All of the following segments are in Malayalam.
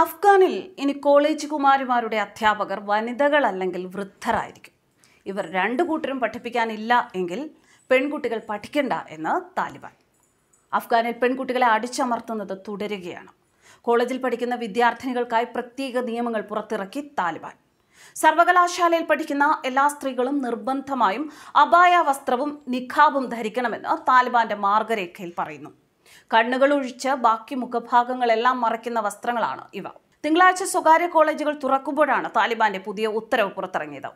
അഫ്ഗാനിൽ ഇനി കോളേജ് കുമാരിമാരുടെ അധ്യാപകർ വനിതകൾ അല്ലെങ്കിൽ വൃദ്ധരായിരിക്കും ഇവർ രണ്ടു കൂട്ടരും പഠിപ്പിക്കാനില്ല എങ്കിൽ പെൺകുട്ടികൾ പഠിക്കണ്ട എന്ന് താലിബാൻ അഫ്ഗാനിൽ പെൺകുട്ടികളെ അടിച്ചമർത്തുന്നത് തുടരുകയാണ് കോളേജിൽ പഠിക്കുന്ന വിദ്യാർത്ഥിനികൾക്കായി പ്രത്യേക നിയമങ്ങൾ പുറത്തിറക്കി താലിബാൻ സർവകലാശാലയിൽ പഠിക്കുന്ന എല്ലാ സ്ത്രീകളും നിർബന്ധമായും അപായ വസ്ത്രവും നിഖാബും ധരിക്കണമെന്ന് താലിബാന്റെ മാർഗരേഖയിൽ പറയുന്നു കണ്ണുകൾ ഒഴിച്ച് ബാക്കി മുഖഭാഗങ്ങളെല്ലാം മറയ്ക്കുന്ന വസ്ത്രങ്ങളാണ് ഇവ തിങ്കളാഴ്ച സ്വകാര്യ കോളേജുകൾ തുറക്കുമ്പോഴാണ് താലിബാന്റെ പുതിയ ഉത്തരവ് പുറത്തിറങ്ങിയത്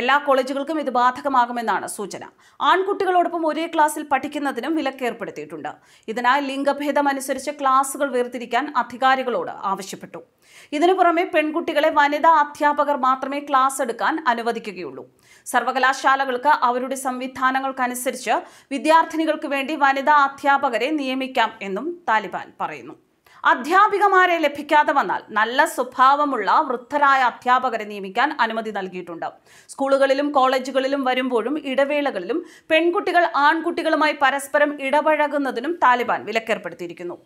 എല്ലാ കോളേജുകൾക്കും ഇത് ബാധകമാകുമെന്നാണ് സൂചന ആൺകുട്ടികളോടൊപ്പം ഒരേ ക്ലാസ്സിൽ പഠിക്കുന്നതിനും വിലക്കേർപ്പെടുത്തിയിട്ടുണ്ട് ഇതിനായി ലിംഗഭേദം അനുസരിച്ച് ക്ലാസുകൾ വേർതിരിക്കാൻ അധികാരികളോട് ആവശ്യപ്പെട്ടു ഇതിനു പുറമെ പെൺകുട്ടികളെ വനിതാ അധ്യാപകർ മാത്രമേ ക്ലാസ് എടുക്കാൻ അനുവദിക്കുകയുള്ളൂ സർവകലാശാലകൾക്ക് അവരുടെ സംവിധാനങ്ങൾക്കനുസരിച്ച് വിദ്യാർത്ഥിനികൾക്ക് വേണ്ടി വനിതാ അധ്യാപകരെ നിയമിക്കാം എന്നും താലിബാൻ പറയുന്നു അധ്യാപികമാരെ ലഭിക്കാതെ വന്നാൽ നല്ല സ്വഭാവമുള്ള വൃദ്ധരായ അധ്യാപകരെ നിയമിക്കാൻ അനുമതി നൽകിയിട്ടുണ്ട് സ്കൂളുകളിലും കോളേജുകളിലും വരുമ്പോഴും ഇടവേളകളിലും പെൺകുട്ടികൾ ആൺകുട്ടികളുമായി പരസ്പരം ഇടപഴകുന്നതിനും താലിബാൻ വിലക്കേർപ്പെടുത്തിയിരിക്കുന്നു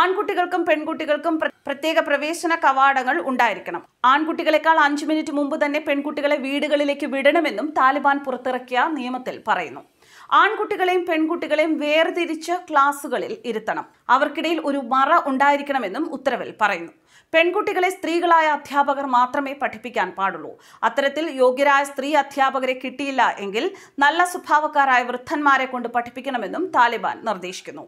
ആൺകുട്ടികൾക്കും പെൺകുട്ടികൾക്കും പ്രത്യേക പ്രവേശന കവാടങ്ങൾ ഉണ്ടായിരിക്കണം ആൺകുട്ടികളെക്കാൾ അഞ്ചു മിനിറ്റ് മുമ്പ് തന്നെ പെൺകുട്ടികളെ വീടുകളിലേക്ക് വിടണമെന്നും താലിബാൻ പുറത്തിറക്കിയ നിയമത്തിൽ പറയുന്നു ആൺകുട്ടികളെയും പെൺകുട്ടികളെയും വേർതിരിച്ച് ക്ലാസുകളിൽ ഇരുത്തണം അവർക്കിടയിൽ ഒരു മറ ഉണ്ടായിരിക്കണമെന്നും ഉത്തരവിൽ പറയുന്നു പെൺകുട്ടികളെ സ്ത്രീകളായ അധ്യാപകർ മാത്രമേ പഠിപ്പിക്കാൻ പാടുള്ളൂ അത്തരത്തിൽ യോഗ്യരായ സ്ത്രീ അധ്യാപകരെ കിട്ടിയില്ല എങ്കിൽ നല്ല സ്വഭാവക്കാരായ വൃദ്ധന്മാരെ കൊണ്ട് പഠിപ്പിക്കണമെന്നും താലിബാൻ നിർദ്ദേശിക്കുന്നു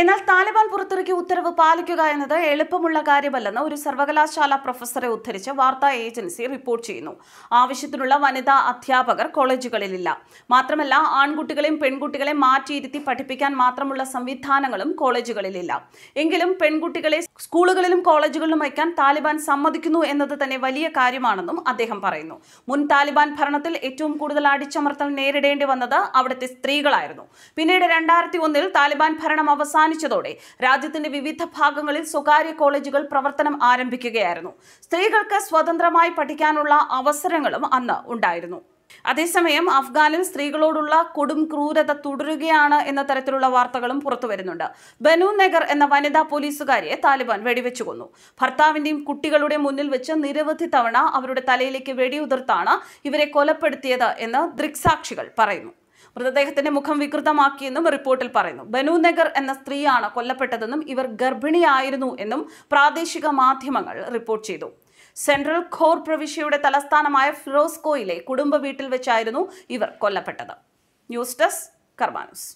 എന്നാൽ താലിബാൻ പുറത്തിറക്കിയ ഉത്തരവ് പാലിക്കുക എന്നത് എളുപ്പമുള്ള കാര്യമല്ലെന്ന് ഒരു സർവകലാശാല പ്രൊഫസറെ ഉദ്ധരിച്ച് വാർത്താ ഏജൻസി റിപ്പോർട്ട് ചെയ്യുന്നു ആവശ്യത്തിനുള്ള വനിതാ അധ്യാപകർ കോളേജുകളിലില്ല മാത്രമല്ല ആൺകുട്ടികളെയും പെൺകുട്ടികളെയും മാറ്റിയിരുത്തി പഠിപ്പിക്കാൻ മാത്രമുള്ള സംവിധാനങ്ങളും കോളേജുകളിലില്ല എങ്കിലും പെൺകുട്ടികളെ സ്കൂളുകളിലും കോളേജുകളിലും വയ്ക്കാൻ താലിബാൻ സമ്മതിക്കുന്നു എന്നത് തന്നെ വലിയ കാര്യമാണെന്നും അദ്ദേഹം പറയുന്നു മുൻ താലിബാൻ ഭരണത്തിൽ ഏറ്റവും കൂടുതൽ അടിച്ചമർത്തൽ നേരിടേണ്ടി വന്നത് അവിടുത്തെ സ്ത്രീകളായിരുന്നു പിന്നീട് രണ്ടായിരത്തി ഒന്നിൽ താലിബാൻ ഭരണം അവസാനം അവസാനിച്ചതോടെ രാജ്യത്തിന്റെ വിവിധ ഭാഗങ്ങളിൽ സ്വകാര്യ കോളേജുകൾ പ്രവർത്തനം ആരംഭിക്കുകയായിരുന്നു സ്ത്രീകൾക്ക് സ്വതന്ത്രമായി പഠിക്കാനുള്ള അവസരങ്ങളും അന്ന് ഉണ്ടായിരുന്നു അതേസമയം അഫ്ഗാനിൽ സ്ത്രീകളോടുള്ള കൊടും ക്രൂരത തുടരുകയാണ് എന്ന തരത്തിലുള്ള വാർത്തകളും പുറത്തു വരുന്നുണ്ട് ബനു നഗർ എന്ന വനിതാ പോലീസുകാരിയെ താലിബാൻ വെടിവെച്ചു കൊന്നു ഭർത്താവിന്റെയും കുട്ടികളുടെ മുന്നിൽ വെച്ച് നിരവധി തവണ അവരുടെ തലയിലേക്ക് വെടിയുതിർത്താണ് ഇവരെ കൊലപ്പെടുത്തിയത് എന്ന് ദൃക്സാക്ഷികൾ പറയുന്നു മൃതദേഹത്തിന്റെ മുഖം വികൃതമാക്കിയെന്നും റിപ്പോർട്ടിൽ പറയുന്നു ബനു നഗർ എന്ന സ്ത്രീയാണ് കൊല്ലപ്പെട്ടതെന്നും ഇവർ ഗർഭിണിയായിരുന്നു എന്നും പ്രാദേശിക മാധ്യമങ്ങൾ റിപ്പോർട്ട് ചെയ്തു സെൻട്രൽ ഖോർ പ്രവിശ്യയുടെ തലസ്ഥാനമായ ഫിറോസ്കോയിലെ കുടുംബ വീട്ടിൽ വെച്ചായിരുന്നു ഇവർ കൊല്ലപ്പെട്ടത് ന്യൂസ് ഡെസ്ക് കർമാനൂസ്